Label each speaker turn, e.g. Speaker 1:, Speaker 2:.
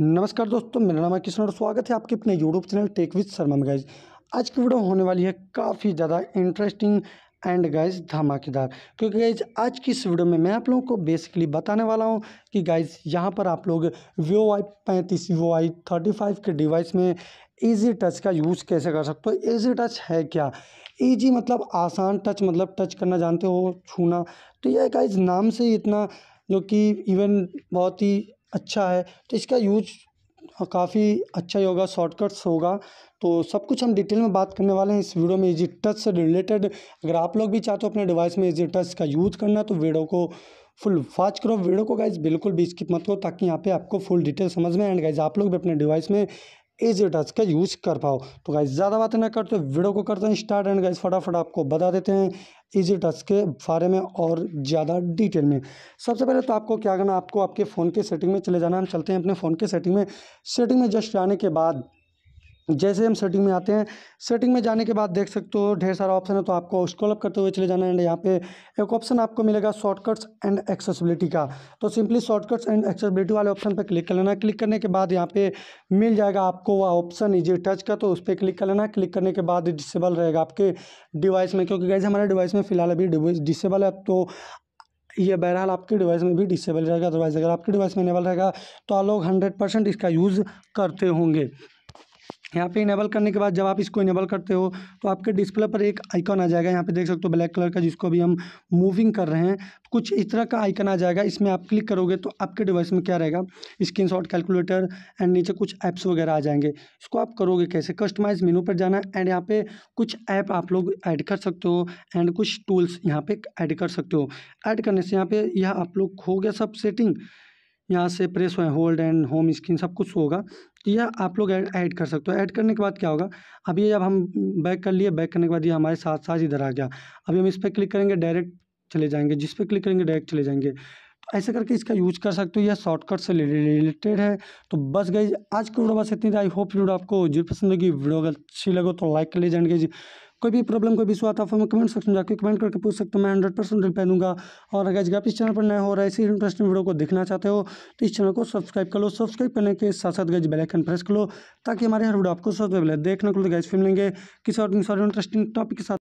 Speaker 1: नमस्कार दोस्तों मेरा नाम है किशन और स्वागत है आपके अपने YouTube channel tech with Sharma में गाइज आज की वीडियो होने वाली है काफ़ी ज़्यादा इंटरेस्टिंग एंड गाइज धमाकेदार क्योंकि गाइज आज की इस वीडियो में मैं आप लोगों को बेसिकली बताने वाला हूँ कि गाइज यहाँ पर आप लोग वीवो आई पैंतीस वीवो आई थर्टी फाइव के डिवाइस में ईजी टच का यूज़ कैसे कर सकते हो ईजी टच है क्या ईजी मतलब आसान टच मतलब टच करना जानते हो छूना तो यह गाइज नाम से ही इतना जो कि इवन बहुत ही अच्छा है तो इसका यूज काफ़ी अच्छा ही होगा शॉर्टकट्स होगा तो सब कुछ हम डिटेल में बात करने वाले हैं इस वीडियो में इजी टच से रिलेटेड अगर आप लोग भी चाहते हो अपने डिवाइस में इजी टच का यूज़ करना तो वीडियो को फुल वाच करो वीडियो को गाइज बिल्कुल भी स्किप मत करो ताकि यहाँ पे आपको फुल डिटेल समझ में एंड गाइज आप लोग भी अपने डिवाइस में इजी टच का यूज़ कर पाओ तो गाइज ज़्यादा बातें ना करते वीडियो को करते हैं स्टार्ट एंड गाइज फटाफट आपको बता देते हैं इजी टच के बारे में और ज़्यादा डिटेल में सबसे पहले तो आपको क्या करना आपको आपके फ़ोन के सेटिंग में चले जाना हम चलते हैं अपने फ़ोन के सेटिंग में सेटिंग में जस्ट जाने के बाद जैसे हम सेटिंग में आते हैं सेटिंग में जाने के बाद देख सकते हो ढेर सारा ऑप्शन है तो आपको स्क्रॉल अप करते हुए चले जाना है एंड यहाँ पे एक ऑप्शन आपको मिलेगा शॉर्टकट्स एंड एक्सेसिबिलिटी का तो सिंपली शॉर्टकट्स एंड एक्सेसिबिलिटी वाले ऑप्शन पर क्लिक कर लेना क्लिक करने के बाद यहाँ पे मिल जाएगा आपको वह ऑप्शन इजी टच का तो उस पर क्लिक कर लेना क्लिक करने के बाद डिसेबल रहेगा आपके डिवाइस में क्योंकि गैस हमारे डिवाइस में फिलहाल अभी डिसेबल है तो ये बहरहाल आपके डिवाइस में भी डिसेबल रहेगा अदरवाइज़ अगर आपके डिवाइस में इनेबल रहेगा तो आप लोग हंड्रेड परसेंट इसका यूज़ करते होंगे यहाँ पे इनेबल करने के बाद जब आप इसको इनेबल करते हो तो आपके डिस्प्ले पर एक आइकन आ जाएगा यहाँ पे देख सकते हो ब्लैक कलर का जिसको अभी हम मूविंग कर रहे हैं कुछ इस तरह का आइकन आ जाएगा इसमें आप क्लिक करोगे तो आपके डिवाइस में क्या रहेगा स्क्रीन शॉट कैलकुलेटर एंड नीचे कुछ ऐप्स वगैरह आ जाएंगे इसको आप करोगे कैसे कस्टमाइज मेनू पर जाना एंड यहाँ पर कुछ ऐप आप लोग ऐड कर सकते हो एंड कुछ टूल्स यहाँ पर ऐड कर सकते हो ऐड करने से यहाँ पर यह आप लोग खो गया सब सेटिंग यहाँ से प्रेस हुए होल्ड एंड होम स्क्रीन सब कुछ होगा तो यह आप लोग ऐड कर सकते हो ऐड करने के बाद क्या होगा अब ये जब हम बैक कर लिए बैक करने के बाद ये हमारे साथ साथ इधर आ गया अभी हम इस पर क्लिक करेंगे डायरेक्ट चले जाएंगे जिस पर क्लिक करेंगे डायरेक्ट चले जाएंगे तो ऐसे करके इसका यूज कर सकते हो यह शॉर्टकट से रिलेटेड है तो बस गई आज की वीडियो बस इतनी आई होप वीडियो आपको जो पसंद होगी वीडियो अगर अच्छी लगे तो लाइक कर ले जी कोई भी प्रॉब्लम कोई भी सुहाता तो आता है हमें कमेंट सेक्शन जाकर कमेंट करके पूछ सकते हो मैं हंड्रेड परसेंट रिप्लाई दूंगा और अगर आप इस चैनल पर नए हो रहा है इसी इंटरेस्टिंग वीडियो को देखना चाहते हो तो इस चैनल को सब्सक्राइब कर लो सब्सक्राइब करने के साथ साथ गज बेलाइकन प्रेस कर लो ताकि हमारे हर वीडियो आपको सबसे पहले देखने को गैस फिल्म लेंगे किसी और इंटरेस्टिंग टॉपिक के साथ